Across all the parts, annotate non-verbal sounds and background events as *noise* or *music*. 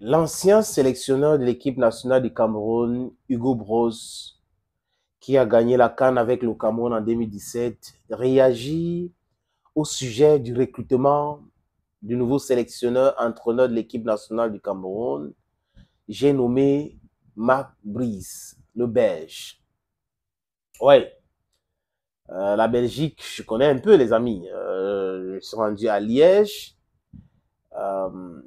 L'ancien sélectionneur de l'équipe nationale du Cameroun, Hugo Bros, qui a gagné la Cannes avec le Cameroun en 2017, réagit au sujet du recrutement du nouveau sélectionneur entraîneur de l'équipe nationale du Cameroun. J'ai nommé Marc Brice, le Belge. Ouais. Euh, la Belgique, je connais un peu les amis. Euh, je suis rendu à Liège. Euh,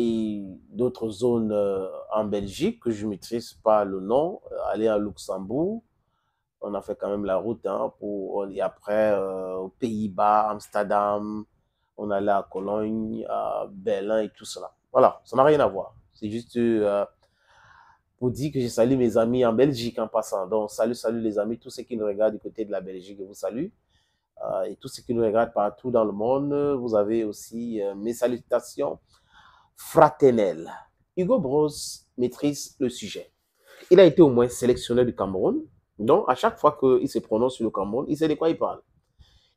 et d'autres zones euh, en Belgique que je ne maîtrise pas le nom, euh, aller à Luxembourg. On a fait quand même la route hein, pour, euh, et après aux Pays-Bas, Amsterdam, on allait à Cologne, à Berlin et tout cela. Voilà, ça n'a rien à voir. C'est juste pour dire que je salue mes amis en Belgique en passant. Donc, salut, salut les amis, tous ceux qui nous regardent du côté de la Belgique, je vous salue. et tous ceux qui nous regardent partout dans le monde, vous avez aussi mes salutations Fraternel. Hugo Bros maîtrise le sujet. Il a été au moins sélectionneur du Cameroun. Donc, à chaque fois qu'il se prononce sur le Cameroun, il sait de quoi il parle.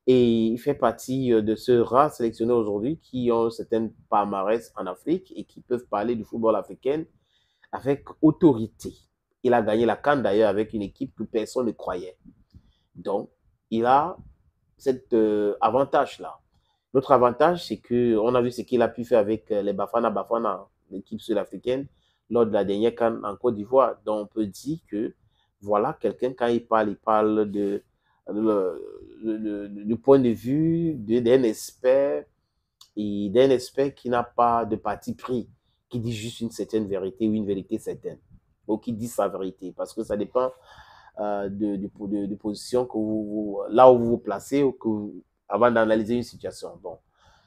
Et il fait partie euh, de ce rat sélectionné aujourd'hui qui ont certaines palmarès en Afrique et qui peuvent parler du football africain avec autorité. Il a gagné la canne d'ailleurs avec une équipe que personne ne croyait. Donc, il a cet euh, avantage-là. L'autre avantage, c'est qu'on a vu ce qu'il a pu faire avec euh, les Bafana Bafana, hein, l'équipe sud-africaine, lors de la dernière campagne en Côte d'Ivoire. Donc, on peut dire que, voilà, quelqu'un, quand il parle, il parle du point de vue d'un expert, et d'un expert qui n'a pas de parti pris, qui dit juste une certaine vérité ou une vérité certaine, ou qui dit sa vérité, parce que ça dépend euh, de, position que vous, vous, là où vous vous placez, ou que vous, avant d'analyser une situation. Donc,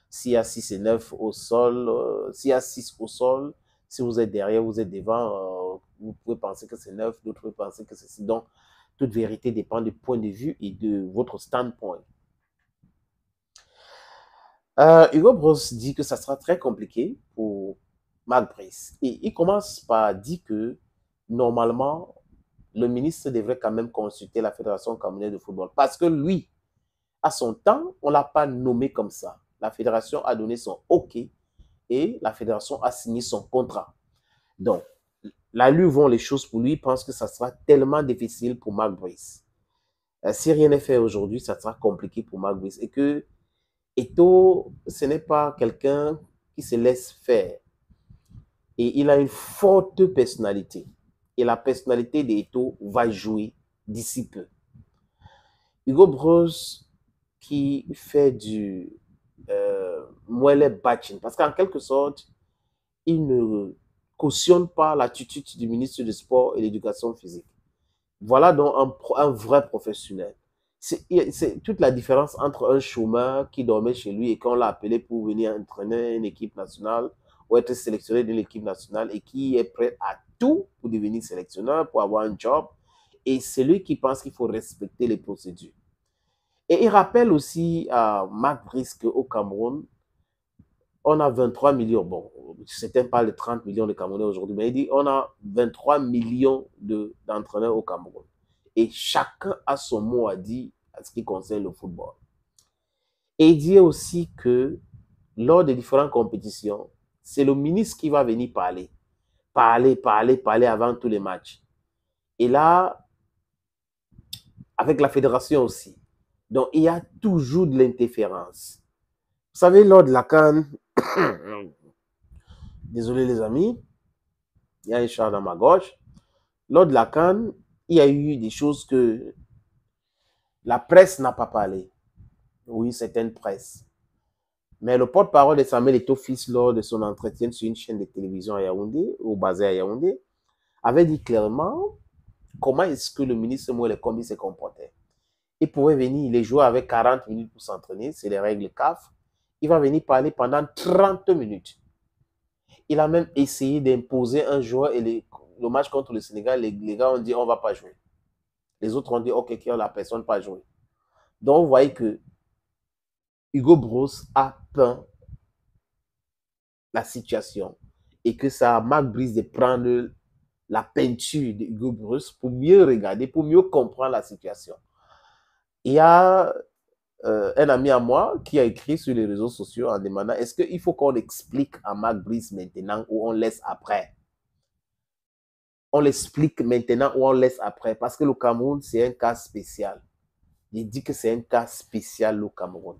s'il y a 6 et 9 au sol, euh, s'il y a 6 au sol, si vous êtes derrière, vous êtes devant, euh, vous pouvez penser que c'est 9, d'autres peuvent penser que c'est 6. Donc, toute vérité dépend du point de vue et de votre standpoint. Euh, Hugo Bross dit que ça sera très compliqué pour Marc Et il commence par dire que normalement, le ministre devrait quand même consulter la Fédération camerounaise de football parce que lui, à son temps, on l'a pas nommé comme ça. La fédération a donné son OK et la fédération a signé son contrat. Donc, la lui vont les choses pour lui, pense que ça sera tellement difficile pour Mark Brice. Euh, si rien n'est fait aujourd'hui, ça sera compliqué pour Mark Brice. Et que Eto, ce n'est pas quelqu'un qui se laisse faire. Et il a une forte personnalité. Et la personnalité d'Eto va jouer d'ici peu. Hugo Bros qui fait du euh, batching, parce qu'en quelque sorte, il ne cautionne pas l'attitude du ministre du Sport et de l'Éducation physique. Voilà donc un, un vrai professionnel. C'est toute la différence entre un chômeur qui dormait chez lui et qu'on l'a appelé pour venir entraîner une équipe nationale ou être sélectionné d'une équipe nationale et qui est prêt à tout pour devenir sélectionneur, pour avoir un job. Et c'est lui qui pense qu'il faut respecter les procédures. Et il rappelle aussi à euh, Marc Brice qu'au Cameroun, on a 23 millions, bon, c'était pas les 30 millions de Camerounais aujourd'hui, mais il dit on a 23 millions d'entraîneurs au Cameroun. Et chacun a son mot à dire à ce qui concerne le football. Et il dit aussi que lors des différentes compétitions, c'est le ministre qui va venir parler. Parler, parler, parler avant tous les matchs. Et là, avec la fédération aussi. Donc, il y a toujours de l'interférence. Vous savez, lors de la *coughs* désolé les amis, il y a un chat dans ma gauche. Lors de la il y a eu des choses que la presse n'a pas parlé. Oui, certaines presse. Mais le porte-parole de Samuel est fils lors de son entretien sur une chaîne de télévision à Yaoundé, ou basée à Yaoundé, avait dit clairement comment est-ce que le ministre Mouel Kombi se comportait. Il pouvait venir, il est joué avec 40 minutes pour s'entraîner, c'est les règles CAF. Il va venir parler pendant 30 minutes. Il a même essayé d'imposer un joueur et le match contre le Sénégal, les, gars ont dit on va pas jouer. Les autres ont dit ok, qui la personne pas jouer. Donc vous voyez que Hugo Bros a peint la situation et que ça mal brise de prendre la peinture de Hugo pour mieux regarder, pour mieux comprendre la situation il y a euh, un ami à moi qui a écrit sur les réseaux sociaux en demandant est-ce qu'il faut qu'on explique à Marc Brice maintenant ou on laisse après On l'explique maintenant ou on laisse après Parce que le Cameroun, c'est un cas spécial. Il dit que c'est un cas spécial, le Cameroun.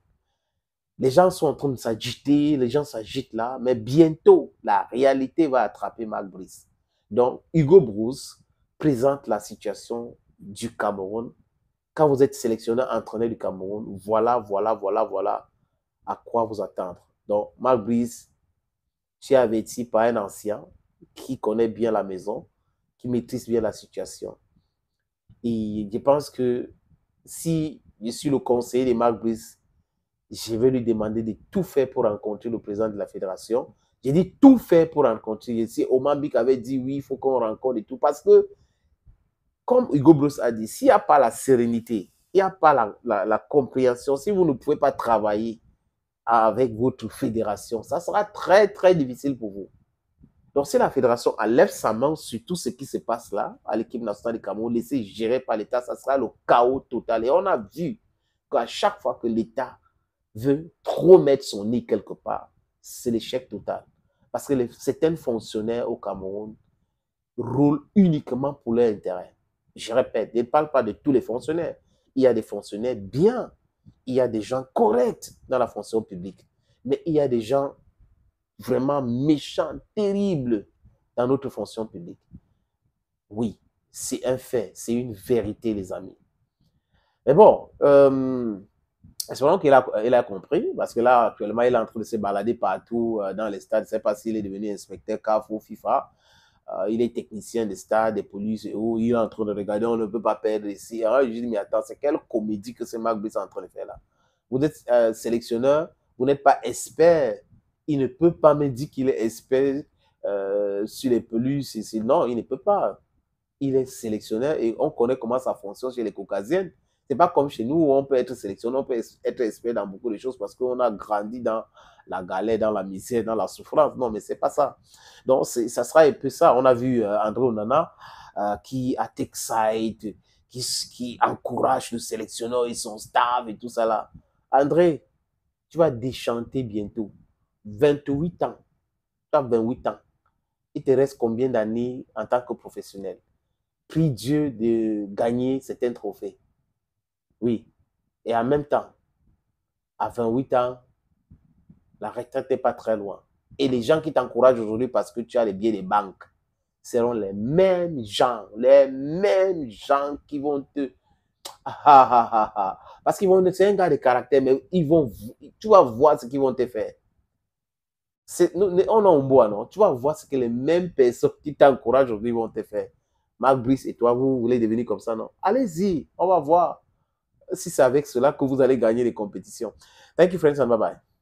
Les gens sont en train de s'agiter, les gens s'agitent là, mais bientôt, la réalité va attraper Marc Brice. Donc, Hugo Bruce présente la situation du Cameroun quand vous êtes sélectionneur, entraîneur du Cameroun, voilà, voilà, voilà, voilà à quoi vous attendre. Donc, Marc Brice, tu es averti par un ancien qui connaît bien la maison, qui maîtrise bien la situation. Et je pense que si je suis le conseiller de Marc Brice, je vais lui demander de tout faire pour rencontrer le président de la fédération. J'ai dit tout faire pour rencontrer. Si Bic avait dit oui, il faut qu'on rencontre et tout, parce que comme Hugo Bros a dit, s'il n'y a pas la sérénité, il n'y a pas la, compréhension, si vous ne pouvez pas travailler avec votre fédération, ça sera très, très difficile pour vous. Donc, si la fédération enlève sa main sur tout ce qui se passe là, à l'équipe nationale du Cameroun, laissée gérer par l'État, ça sera le chaos total. Et on a vu qu'à chaque fois que l'État veut trop mettre son nez quelque part, c'est l'échec total. Parce que certains fonctionnaires au Cameroun roulent uniquement pour leur intérêt. Je répète, ne parle pas de tous les fonctionnaires. Il y a des fonctionnaires bien, il y a des gens corrects dans la fonction publique, mais il y a des gens vraiment méchants, terribles dans notre fonction publique. Oui, c'est un fait, c'est une vérité, les amis. Mais bon, euh, espérons qu'il a, il a compris, parce que là, actuellement, il est en train de se balader partout euh, dans les stades. Je ne sais pas s'il est devenu inspecteur CAF ou FIFA. Euh, il est technicien des stades, des polices, et il est en train de regarder, on ne peut pas perdre ici. Alors, je dis, mais attends, c'est quelle comédie que ce Marc est en train de faire là Vous êtes euh, sélectionneur, vous n'êtes pas expert. Il ne peut pas me dire qu'il est expert euh, sur les polices Ici. Non, il ne peut pas. Il est sélectionneur et on connaît comment ça fonctionne chez les caucasiennes. C'est pas comme chez nous où on peut être sélectionné, on peut être expert dans beaucoup de choses parce qu'on a grandi dans la galère, dans la misère, dans la souffrance. Non, mais c'est pas ça. Donc, ça sera un peu ça. On a vu euh, André Onana euh, qui a t'excite, qui, qui encourage le sélectionneur et son staff et tout ça là. André, tu vas déchanter bientôt. 28 ans. Tu as 28 ans. Il te reste combien d'années en tant que professionnel Prie Dieu de gagner certains trophée. Oui. Et en même temps, à 28 ans, la retraite n'est pas très loin. Et les gens qui t'encouragent aujourd'hui parce que tu as les billets des banques seront les mêmes gens, les mêmes gens qui vont te... Ah, ah, ah, parce qu'ils vont... C'est un gars de caractère, mais ils vont... Tu vas voir ce qu'ils vont te faire. Est, on en non Tu vas voir ce que les mêmes personnes qui t'encouragent aujourd'hui vont te faire. Marc Brice et toi, vous voulez devenir comme ça, non Allez-y, on va voir si c'est avec cela que vous allez gagner les compétitions. Thank you, friends, and bye-bye.